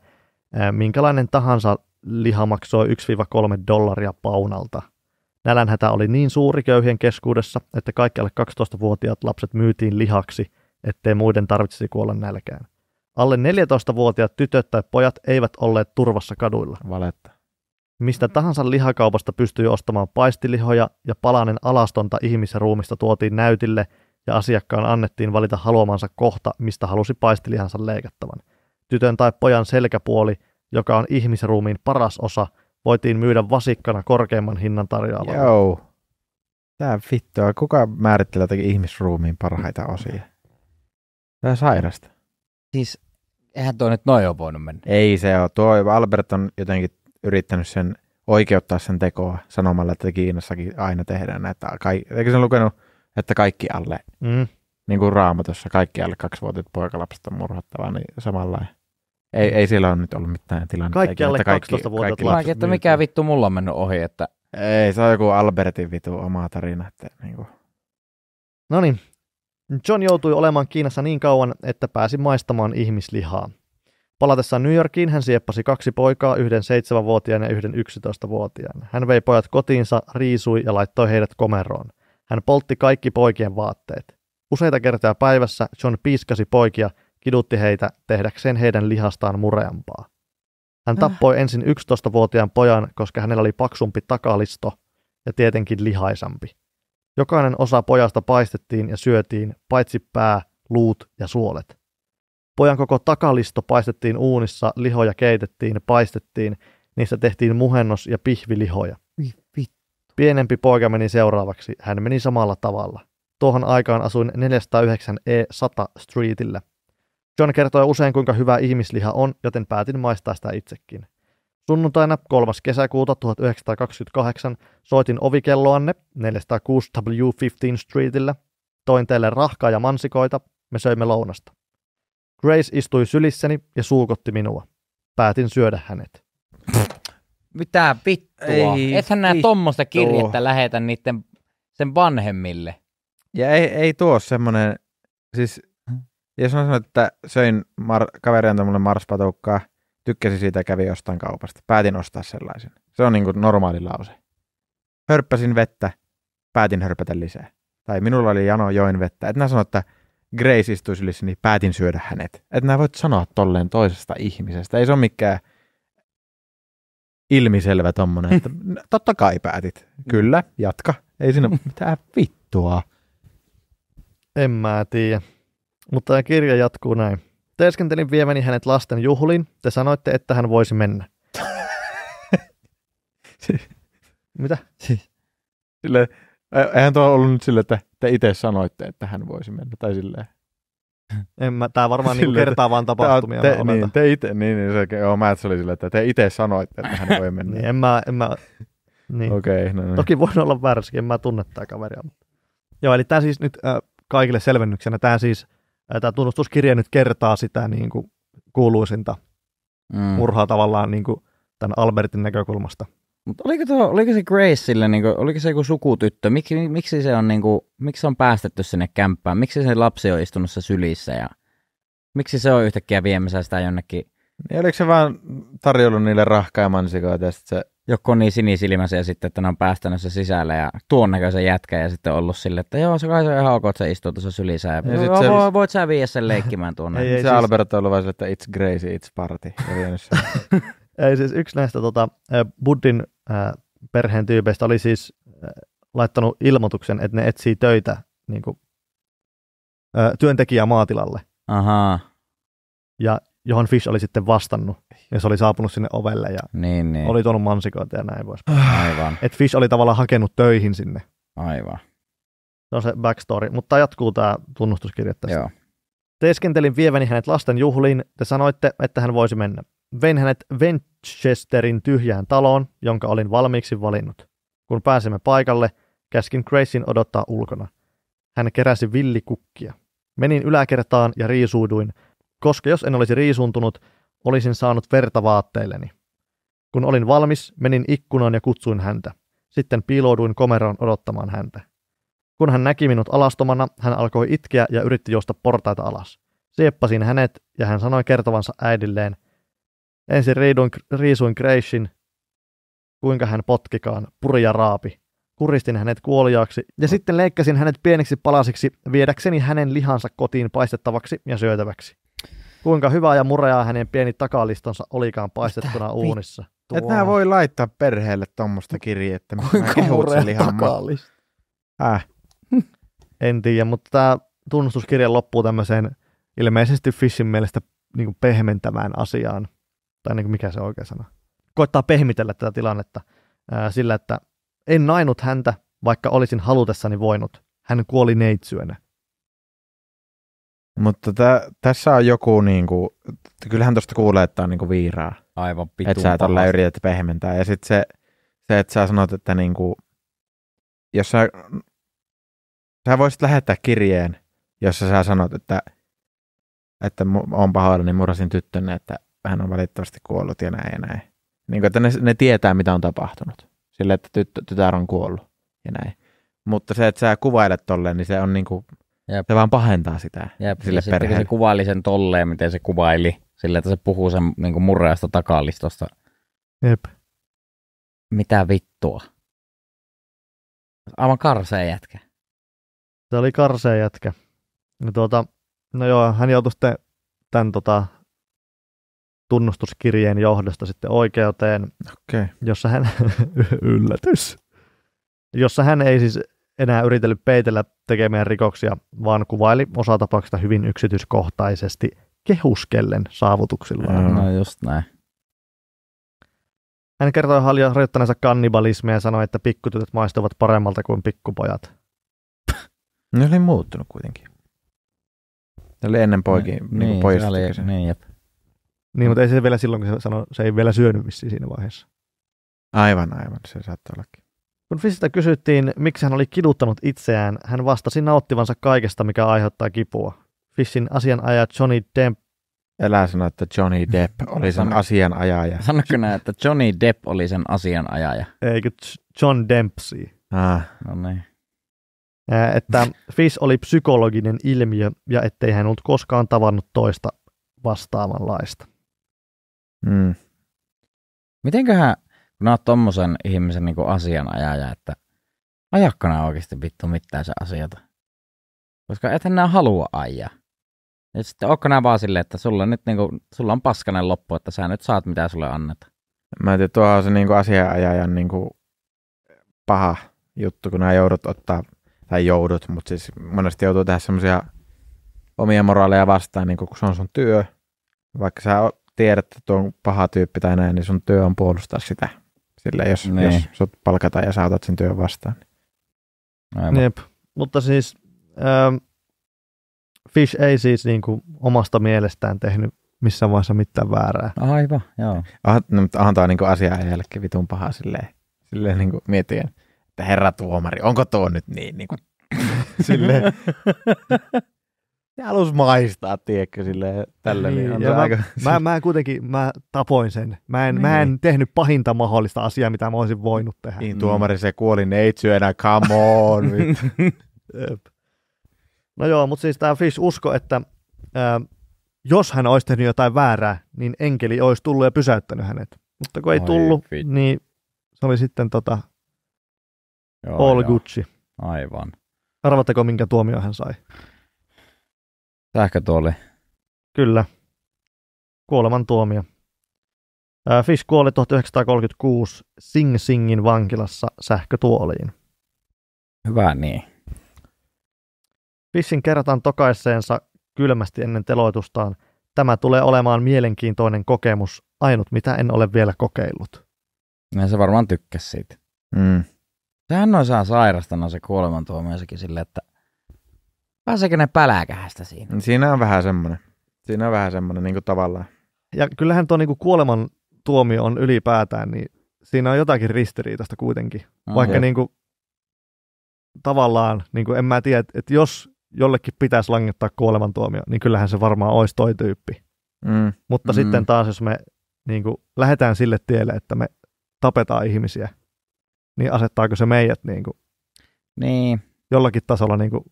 minkälainen tahansa liha maksoi 1-3 dollaria paunalta. Nälänhätä oli niin suuri köyhien keskuudessa, että kaikki alle 12-vuotiaat lapset myytiin lihaksi, ettei muiden tarvitsisi kuolla nälkään. Alle 14-vuotiaat tytöt tai pojat eivät olleet turvassa kaduilla. Valetta. Mistä tahansa lihakaupasta pystyi ostamaan paistilihoja ja palanen alastonta ihmisruumista tuotiin näytille ja asiakkaan annettiin valita haluamansa kohta, mistä halusi paistilihansa leikattavan. Tytön tai pojan selkäpuoli, joka on ihmisruumiin paras osa, voitiin myydä vasikkana korkeimman hinnan tarjoalla. Joo. Tää vittua, kuka määrittelee jotakin ihmisruumiin parhaita osia? Tää sairasta. Siis eihän tuo nyt noin ole voinut mennä. Ei se ole. Tuo Albert on jotenkin yrittänyt sen oikeuttaa sen tekoa sanomalla, että Kiinassakin aina tehdään näitä. Eikö se lukenut, että kaikki alle, mm. niin kuin raamatussa, kaikki alle kaksivuotiaat poikalapset on murhattava, niin samalla Ei, ei siellä ole nyt ollut mitään tilannetta. Kaikki alle 12 vuotta. Kaikki lapset, että mikä vittu mulla on mennyt ohi, että... Ei, se on joku Albertin vitu oma tarina. Että niin kuin... Noniin. John joutui olemaan Kiinassa niin kauan, että pääsi maistamaan ihmislihaa. Palatessaan New Yorkiin hän sieppasi kaksi poikaa, yhden 7-vuotiaan ja yhden 11-vuotiaan. Hän vei pojat kotiinsa, riisui ja laittoi heidät komeroon. Hän poltti kaikki poikien vaatteet. Useita kertaa päivässä John piiskasi poikia, kidutti heitä tehdäkseen heidän lihastaan mureampaa. Hän ah. tappoi ensin 11-vuotiaan pojan, koska hänellä oli paksumpi takalisto ja tietenkin lihaisampi. Jokainen osa pojasta paistettiin ja syötiin, paitsi pää, luut ja suolet. Pojan koko takalisto paistettiin uunissa, lihoja keitettiin, paistettiin, niistä tehtiin muhennos ja pihvilihoja. Pienempi poika meni seuraavaksi, hän meni samalla tavalla. Tuohon aikaan asuin 409 E100 Streetillä. John kertoi usein kuinka hyvä ihmisliha on, joten päätin maistaa sitä itsekin. Sunnuntaina 3. kesäkuuta 1928 soitin ovikelloanne 406 W15 Streetillä. Toin teille rahkaa ja mansikoita, me söimme lounasta. Grace istui sylissäni ja suukotti minua. Päätin syödä hänet. Mitä vittua? Ei, Ethän näe tuommoista kirjettä lähetä niiden sen vanhemmille. Ja ei, ei tuo semmoinen, siis jos mä sanon, että söin, mar, kaveri antoi mulle marspatukkaa, tykkäsi siitä ja kävi jostain kaupasta. Päätin ostaa sellaisen. Se on niin kuin normaali lause. Hörppäsin vettä, päätin hörpätä lisää. Tai minulla oli jano, join vettä. Et mä sano, että Grace istui sylissä, niin päätin syödä hänet. Että nää voit sanoa tolleen toisesta ihmisestä. Ei se ole mikään ilmiselvä tommonen, että totta kai päätit. Kyllä, jatka. Ei siinä mitään vittua. En mä tiedä. Mutta tämä kirja jatkuu näin. Teeskentelin viemäni hänet lasten juhliin. Te sanoitte, että hän voisi mennä. Mitä? Sille, e-, eihän tuo ollut nyt sille, että te itse sanoitte, että hän voisi mennä, tai silleen. En mä, tää varmaan niinku kertaa vaan tapahtumia. Te, niin, te, niin, te ite, niin, niin se, joo, mä, oli silleen, että te itse sanoitte, että hän voi mennä. niin, en mä, en mä, niin. Okei, okay, no niin. Toki voin olla väärässäkin, en mä tunne tää kaveria. Mutta... Joo, eli tää siis nyt äh, kaikille selvennyksenä, tää siis, äh, tää tunnustuskirja nyt kertaa sitä niin kuin, kuuluisinta mm. murhaa tavallaan niin kuin, tämän Albertin näkökulmasta. Mutta oliko, tuo, oliko se sille, niin kuin, oliko se joku sukutyttö, Mik, miksi, se on, niin kuin, miksi se on päästetty sinne kämppään, miksi se lapsi on istunut se sylissä ja miksi se on yhtäkkiä viemässä sitä jonnekin? Niin oliko se vaan tarjollut niille rahkaa ja mansikoita ja se... Joku on niin sinisilmäisiä sitten, että ne on päästänyt se sisälle ja tuon näköisen jätkä ja sitten ollut sille, että joo, se kai se on ihan ok, että se istuu tuossa sylissä ja, ja sit se... voit, voit sä viiä sen leikkimään tuonne. ei, ei, se siis... Albert on ollut vaan sille, että it's crazy, it's party ja Ei siis yksi näistä tota, eh, Buddin perheen tyypeistä oli siis laittanut ilmoituksen, että ne etsii töitä niin kuin, työntekijää maatilalle. Ahaa. Ja johon Fish oli sitten vastannut, ja se oli saapunut sinne ovelle ja niin, niin. oli tuonut mansikoita ja näin pois. Aivan. Et Fish oli tavallaan hakenut töihin sinne. Aivan. Se on se backstory, mutta jatkuu tämä tunnustuskirja tästä. Joo. Teeskentelin vieväni hänet lasten juhliin, te sanoitte, että hän voisi mennä. Vein hänet Winchesterin tyhjään taloon, jonka olin valmiiksi valinnut. Kun pääsimme paikalle, käskin Gracein odottaa ulkona. Hän keräsi villikukkia. Menin yläkertaan ja riisuuduin, koska jos en olisi riisuntunut, olisin saanut verta vaatteilleni. Kun olin valmis, menin ikkunaan ja kutsuin häntä. Sitten piilouduin komeroon odottamaan häntä. Kun hän näki minut alastomana, hän alkoi itkeä ja yritti juosta portaita alas. Sieppasin hänet ja hän sanoi kertovansa äidilleen – Ensin riidun, riisuin Gracein, kuinka hän potkikaan, purja raapi. Kuristin hänet kuoliaaksi ja sitten leikkasin hänet pieniksi palasiksi viedäkseni hänen lihansa kotiin paistettavaksi ja syötäväksi. Kuinka hyvää ja mureaa hänen pieni takalistonsa olikaan paistettuna Tää, uunissa. Tuo. Et nää voi laittaa perheelle tuommoista kirjettä, kuinka mureaa sen lihan Äh. en tiedä, mutta tämä tunnustuskirja loppuu tämmöiseen ilmeisesti Fishin mielestä niin pehmentämään asiaan tai niin kuin mikä se oikea sana, koittaa pehmitellä tätä tilannetta ää, sillä, että en nainut häntä, vaikka olisin halutessani voinut. Hän kuoli neitsyönä. Mutta tä, tässä on joku, niin kuin, kyllähän tuosta kuulee, että on niin viiraa. Aivan pituun Että sä tällä yrität pehmentää. Ja sitten se, se, että sä sanot, että niin kuin, jos sä, sä voisit lähettää kirjeen, jossa sä sanot, että, että on pahoillani, niin murrasin tyttönne, että hän on valitettavasti kuollut ja näin ja näin. Niin kuin, että ne, ne tietää, mitä on tapahtunut. Sille, että tyttö, tytär on kuollut ja näin. Mutta se, että sä kuvailet tolleen, niin se on niin kuin, Jep. se vaan pahentaa sitä Jep. sille ja perheelle. se kuvaili sen tolleen, miten se kuvaili. Sillä, että se puhuu sen niin kuin murreasta takalistosta. Jep. Mitä vittua? Aivan karsea jätkä. Se oli karsea jätkä. No, tuota, no joo, hän joutui sitten tämän tota, tunnustuskirjeen johdosta sitten oikeuteen, okay. jossa hän, yllätys, jossa hän ei siis enää yritellyt peitellä tekemään rikoksia, vaan kuvaili osa tapauksista hyvin yksityiskohtaisesti kehuskellen saavutuksillaan. No just näin. Hän kertoi harjoittaneensa kannibalismia ja sanoi, että pikkutytöt maistuvat paremmalta kuin pikkupojat. Ne oli muuttunut kuitenkin. Ne oli ennen poikin, niinku niin, niin niin, niin, jep. Niin, mm. mutta ei se vielä silloin, kun se sanoi, se ei vielä syönyt vissiin siinä vaiheessa. Aivan, aivan, se saattaa ollakin. Kun Fisistä kysyttiin, miksi hän oli kiduttanut itseään, hän vastasi nauttivansa kaikesta, mikä aiheuttaa kipua. Fissin asianajaja Johnny Depp Elää sanoa, että Johnny Depp oli sen asianajaja. Sanoitko näin, että Johnny Depp oli sen asianajaja? Eikö John Dempsey? Ah. No niin. Että Fish oli psykologinen ilmiö ja ettei hän ollut koskaan tavannut toista vastaavanlaista. Mm. Mitenköhän, kun olet tommosen ihmisen niin asianajaja, että ajakkana oikeasti vittu mitään se asioita. Koska ethän nämä halua ajaa. Ja sitten onko nämä vaan silleen, että sulla, nyt kuin, niinku, sulla on paskanen loppu, että sä nyt saat mitä sulle annetaan. Mä en tiedä, tuohon on se niin asianajajan niin paha juttu, kun nämä joudut ottaa, tai joudut, mutta siis monesti joutuu tehdä semmoisia omia moraaleja vastaan, niin kuin kun se on sun työ. Vaikka sä tiedät, että tuo on paha tyyppi tai näin, niin sun työ on puolustaa sitä. Sillä jos, niin. jos sut palkataan ja saatat sen työn vastaan. Niin. Jep. Mutta siis ähm, Fish ei siis niin kuin omasta mielestään tehnyt missään vaiheessa mitään väärää. Aivan, joo. Ah, no, mutta onhan tuo niin asia jälkeen vitun paha silleen, silleen niin kuin mietin, että herra tuomari, onko tuo nyt niin? niin kuin, silleen. se halusi maistaa, tiedätkö, silleen tällä niin, niin. Mä, aika... mä, mä, kuitenkin, mä tapoin sen. Mä en, niin. mä en niin. tehnyt pahinta mahdollista asiaa, mitä mä olisin voinut tehdä. Niin, mm. tuomari se kuoli neitsyönä, come on. no joo, mutta siis tämä Fish usko, että ää, jos hän olisi tehnyt jotain väärää, niin enkeli olisi tullut ja pysäyttänyt hänet. Mutta kun ei Oi, tullut, fit. niin se oli sitten tota, joo, Paul joo. Gucci. Aivan. Arvatteko, minkä tuomio hän sai? Sähkötuoli. Kyllä. Kuoleman tuomio. Fish kuoli 1936 Sing Singin vankilassa sähkötuoliin. Hyvä niin. Fishin kerrotaan tokaisseensa kylmästi ennen teloitustaan. Tämä tulee olemaan mielenkiintoinen kokemus, ainut mitä en ole vielä kokeillut. Ja se varmaan tykkäsi siitä. Mm. Sehän on saa sairastana se sekin silleen, että Pääseekö ne pälääkähästä siinä? Siinä on vähän semmoinen. Siinä on vähän semmoinen niin tavallaan. Ja kyllähän tuo niin kuoleman tuomio on ylipäätään, niin siinä on jotakin ristiriitasta kuitenkin. Mm, Vaikka niin kuin, tavallaan, niin kuin en mä tiedä, että, että jos jollekin pitäisi langettaa kuolemantuomio, niin kyllähän se varmaan olisi toi tyyppi. Mm. Mutta mm. sitten taas, jos me niin kuin, lähdetään sille tielle, että me tapetaan ihmisiä, niin asettaako se meidät niin kuin, niin. jollakin tasolla niin kuin,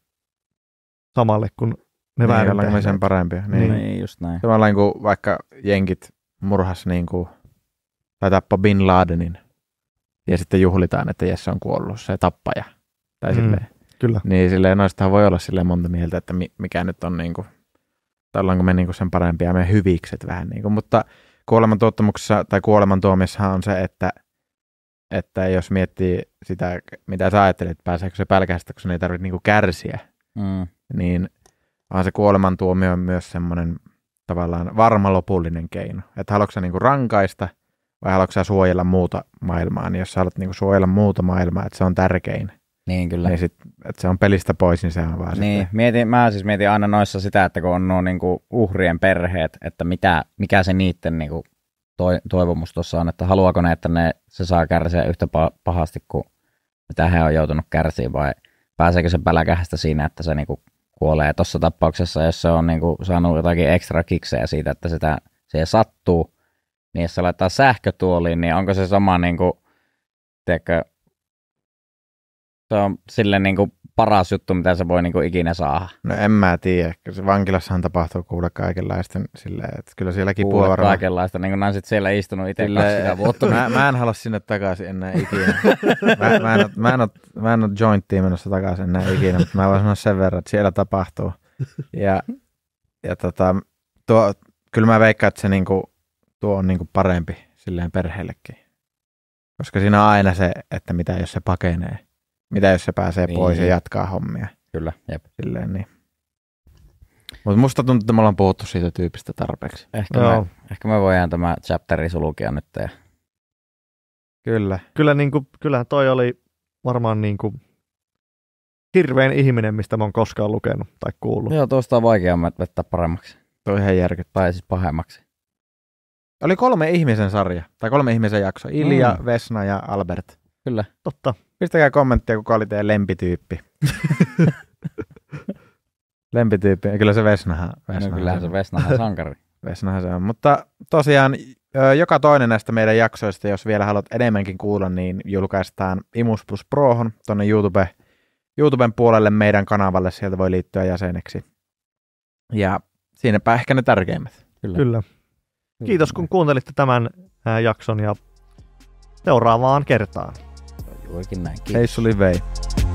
samalle kuin me niin, väärin tehdään. sen parempia. Niin. niin. niin, just näin. Samalla kuin niinku vaikka jenkit murhas niin kuin, tai tappa Bin Ladenin ja sitten juhlitaan, että Jesse on kuollut, se tappaja. Tai mm, silleen. Kyllä. Niin silleen, noistahan voi olla silleen monta mieltä, että mikä nyt on niin kuin, tai ollaanko me niin kuin sen parempia, me hyvikset vähän niin kuin, mutta kuolemantuottamuksessa tai kuolemantuomissahan on se, että, että jos miettii sitä, mitä sä ajattelet, pääseekö se pälkästä, kun ei tarvitse niin kuin kärsiä, mm niin on se kuolemantuomio myös semmoinen tavallaan varma lopullinen keino. Että haluatko sä niinku rankaista vai haluatko sä suojella muuta maailmaa, niin jos sä haluat niinku suojella muuta maailmaa, että se on tärkein. Niin kyllä. Niin sit, että se on pelistä pois, niin se on vaan niin, sitten. Mietin, mä siis mietin aina noissa sitä, että kun on nuo niinku uhrien perheet, että mitä, mikä se niiden niinku toi, toivomus tuossa on, että haluaako ne, että ne, se saa kärsiä yhtä pahasti kuin mitä he on joutunut kärsiin vai pääseekö se pälkähästä siinä, että se niinku kuolee tuossa tapauksessa, jos se on niin kuin saanut jotakin ekstra kiksejä siitä, että sitä, se sattuu, niin jos se laittaa sähkötuoliin, niin onko se sama niin kuin, tiedätkö, se on sille niin kuin paras juttu, mitä se voi niin kuin ikinä saada. No en mä tiedä. Se vankilassahan tapahtuu kuule kaikenlaista silleen, että kyllä siellä kipua kuule kaikenlaista, niin kuin mä sitten siellä istunut itse sille... vuotta. mä, mä, en halua sinne takaisin enää ikinä. mä, mä, en, ole, mä, en ole, mä en ole jointtiin menossa takaisin enää ikinä, mutta mä voin sanoa sen verran, että siellä tapahtuu. Ja, ja tota, tuo, kyllä mä veikkaan, että se kuin, niinku, tuo on kuin niinku parempi silleen perheellekin. Koska siinä on aina se, että mitä jos se pakenee. Mitä jos se pääsee niin. pois ja niin. jatkaa hommia? Kyllä, jep. Silleen niin. Mutta musta tuntuu, että me ollaan puhuttu siitä tyypistä tarpeeksi. Ehkä, no. me, ehkä me voidaan tämä chapteri sulukia nyt. Ja... Kyllä. Kyllä niin kuin, kyllähän toi oli varmaan niin kuin hirveän ihminen, mistä mä oon koskaan lukenut tai kuullut. Joo, tuosta on vaikea vettää paremmaksi. Tuo on ihan järkyttävää. Tai siis pahemmaksi. Oli kolme ihmisen sarja, tai kolme ihmisen jakso. Ilja, mm. Vesna ja Albert. Kyllä. Totta. Pistäkää kommenttia, kuka oli teidän lempityyppi. lempityyppi. kyllä se Vesnahan. No Vesnahan no kyllä se Vesnahan sankari. Vesnahan se on. Mutta tosiaan joka toinen näistä meidän jaksoista, jos vielä haluat enemmänkin kuulla, niin julkaistaan Imus Plus Prohon tuonne YouTube, YouTuben puolelle meidän kanavalle. Sieltä voi liittyä jäseneksi. Ja siinäpä ehkä ne tärkeimmät. Kyllä. Kyllä. Kiitos kun kuuntelitte tämän jakson ja seuraavaan kertaan. Working night. case. isso, Livei.